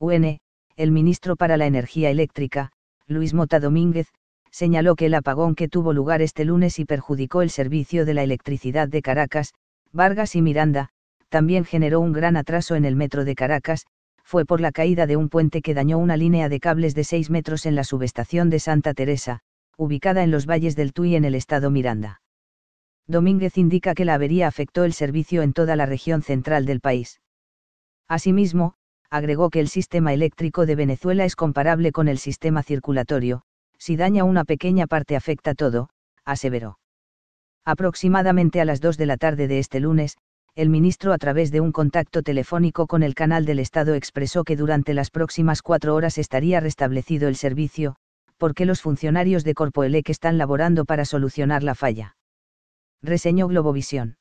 UN, el ministro para la Energía Eléctrica, Luis Mota Domínguez, señaló que el apagón que tuvo lugar este lunes y perjudicó el servicio de la electricidad de Caracas, Vargas y Miranda, también generó un gran atraso en el metro de Caracas, fue por la caída de un puente que dañó una línea de cables de 6 metros en la subestación de Santa Teresa, ubicada en los valles del Tuy en el estado Miranda. Domínguez indica que la avería afectó el servicio en toda la región central del país. Asimismo, agregó que el sistema eléctrico de Venezuela es comparable con el sistema circulatorio, si daña una pequeña parte afecta todo, aseveró. Aproximadamente a las 2 de la tarde de este lunes, el ministro a través de un contacto telefónico con el canal del Estado expresó que durante las próximas cuatro horas estaría restablecido el servicio, porque los funcionarios de Corpoelec están laborando para solucionar la falla. Reseñó Globovisión.